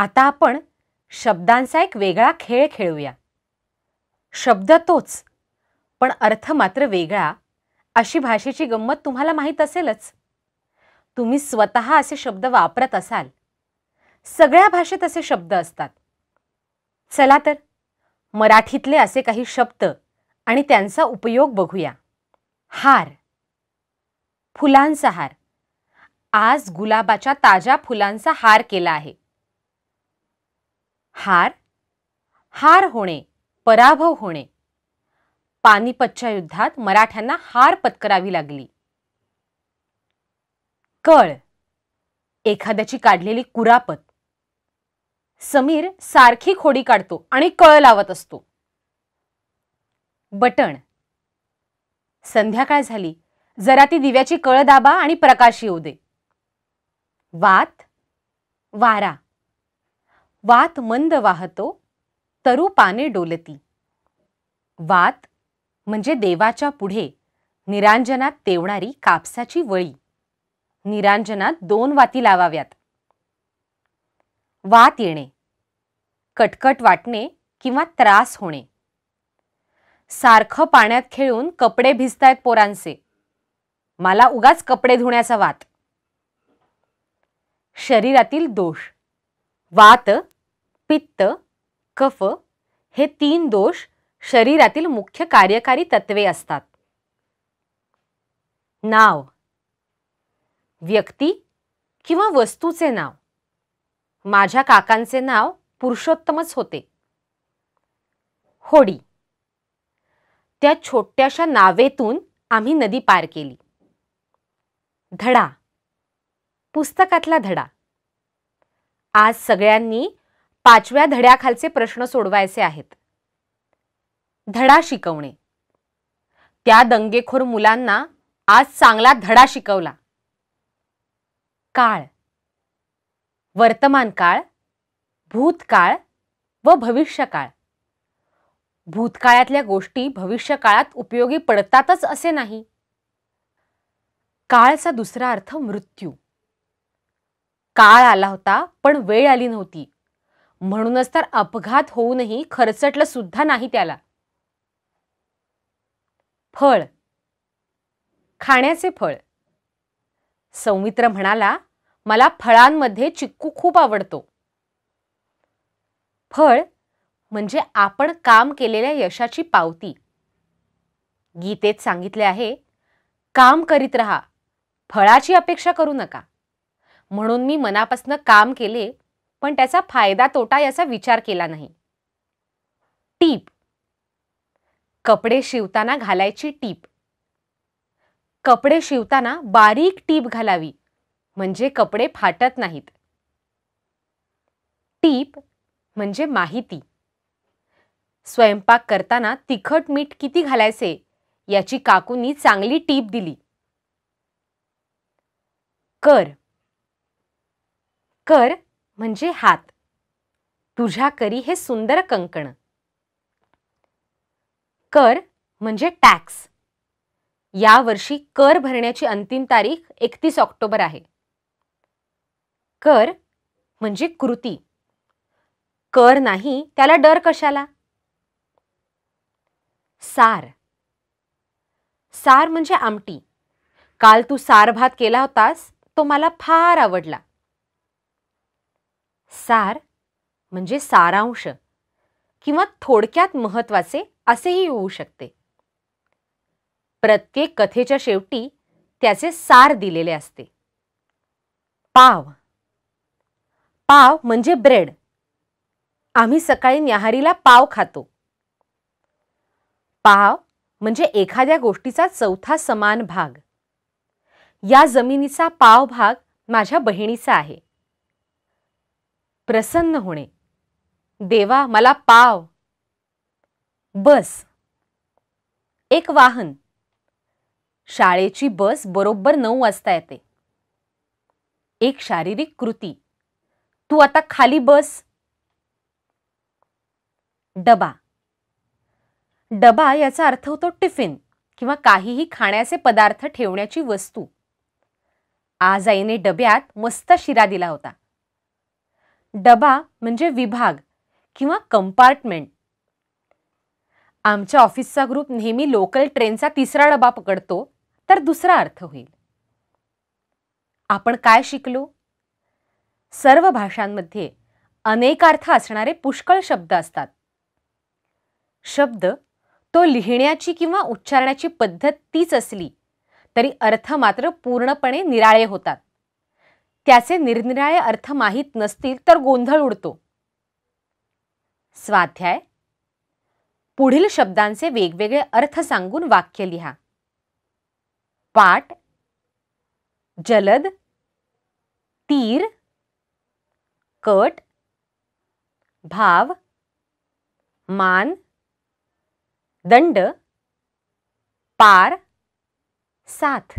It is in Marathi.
आता आपण शब्दांचा एक वेगळा खेळ खेळूया शब्द तोच पण अर्थ मात्र वेगळा अशी भाषेची गंमत तुम्हाला माहीत असेलच तुम्ही स्वतः असे शब्द वापरत असाल सगळ्या भाषेत असे शब्द असतात चला तर मराठीतले असे काही शब्द आणि त्यांचा उपयोग बघूया हार फुलांचा हार आज गुलाबाच्या ताज्या फुलांचा हार केला आहे हार हार होणे पराभव होणे पानिपतच्या युद्धात मराठ्यांना हार पत्करावी लागली कळ एखाद्याची काढलेली कुरापत समीर सारखी खोडी काढतो आणि कळ लावत असतो बटण संध्याकाळ झाली जरा ती दिव्याची कळ दाबा आणि प्रकाश येऊ दे वात वारा वात मंद वाहतो तरु पाने डोलती वात म्हणजे देवाच्या पुढे निरांजनात तेवणारी कापसाची वळी निरांजनात दोन वाती लावाव्यात वात येणे कटकट वाटणे किंवा त्रास होणे सारखं पाण्यात खेळून कपडे भिजतायत पोरांचे मला उगाच कपडे धुण्याचा वात शरीरातील दोष वात पित्त कफ हे तीन दोष शरीरातील मुख्य कार्यकारी तत्वे असतात नाव व्यक्ती किंवा वस्तूचे नाव माझ्या काकांचे नाव पुरुषोत्तमच होते होडी त्या छोट्याशा नावेतून आम्ही नदी पार केली धडा पुस्तकातला धडा आज सगळ्यांनी पाचव्या धड्याखालचे प्रश्न सोडवायचे आहेत धडा शिकवणे त्या दंगेखोर मुलांना आज चांगला धडा शिकवला काळ वर्तमान काळ भूतकाळ व भविष्यकाळ भूतकाळातल्या गोष्टी भविष्यकाळात उपयोगी पडतातच असे नाही काळचा दुसरा अर्थ मृत्यू काळ आला होता पण वेळ आली नव्हती म्हणूनच तर अपघात होऊनही खरचटलं सुद्धा नाही त्याला फळ खाण्याचे फळ सौमित्र म्हणाला मला फळांमध्ये चिक्कू खूप आवडतो फळ म्हणजे आपण काम केलेल्या यशाची पावती गीतेत सांगितले आहे काम करीत रहा फळाची अपेक्षा करू नका म्हणून मी मनापासनं काम केले पण त्याचा फायदा तोटा याचा विचार केला नाही टीप कपडे शिवताना घालायची टीप कपडे शिवताना बारीक टीप घालावी म्हणजे कपडे फाटत नाहीत टीप म्हणजे माहिती स्वयंपाक करताना तिखट मीठ किती घालायचे याची काकूंनी चांगली टीप दिली कर कर म्हणजे हात तुझ्या करी हे सुंदर कंकण कर म्हणजे टॅक्स वर्षी कर भरण्याची अंतिम तारीख एकतीस ऑक्टोबर आहे कर म्हणजे कृती कर नाही त्याला डर कशाला सार सार म्हणजे आमटी काल तू सार भात केला होतास तो मला फार आवडला सार म्हणजे सारांश किंवा थोडक्यात महत्वाचे असेही होऊ शकते प्रत्येक कथेच्या शेवटी त्याचे सार दिलेले असते पाव पाव म्हणजे ब्रेड आम्ही सकाळी न्याहारीला पाव खातो पाव म्हणजे एखाद्या गोष्टीचा चौथा समान भाग या जमिनीचा पाव भाग माझ्या बहिणीचा आहे प्रसन्न होणे देवा मला पाव बस एक वाहन शाळेची बस बरोबर नऊ वाजता येते एक शारीरिक कृती तू आता खाली बस डबा डबा याचा अर्थ होतो टिफिन किंवा काहीही खाण्याचे पदार्थ ठेवण्याची वस्तू आज आईने डब्यात मस्त शिरा दिला होता डबा म्हणजे विभाग किंवा कंपार्टमेंट आमच्या ऑफिसचा ग्रुप नेहमी लोकल ट्रेनचा तिसरा डबा पकडतो तर दुसरा अर्थ होईल आपण काय शिकलो सर्व भाषांमध्ये अनेक अर्थ असणारे पुष्कळ शब्द असतात शब्द तो लिहिण्याची किंवा उच्चारण्याची पद्धत तीच असली तरी अर्थ मात्र पूर्णपणे निराळे होतात त्याचे निरनिराळे अर्थ माहीत नसतील तर गोंधळ उडतो स्वाध्याय पुढील शब्दांचे वेगवेगळे अर्थ सांगून वाक्य लिहा पाट जलद तीर कट भाव मान दंड पार साथ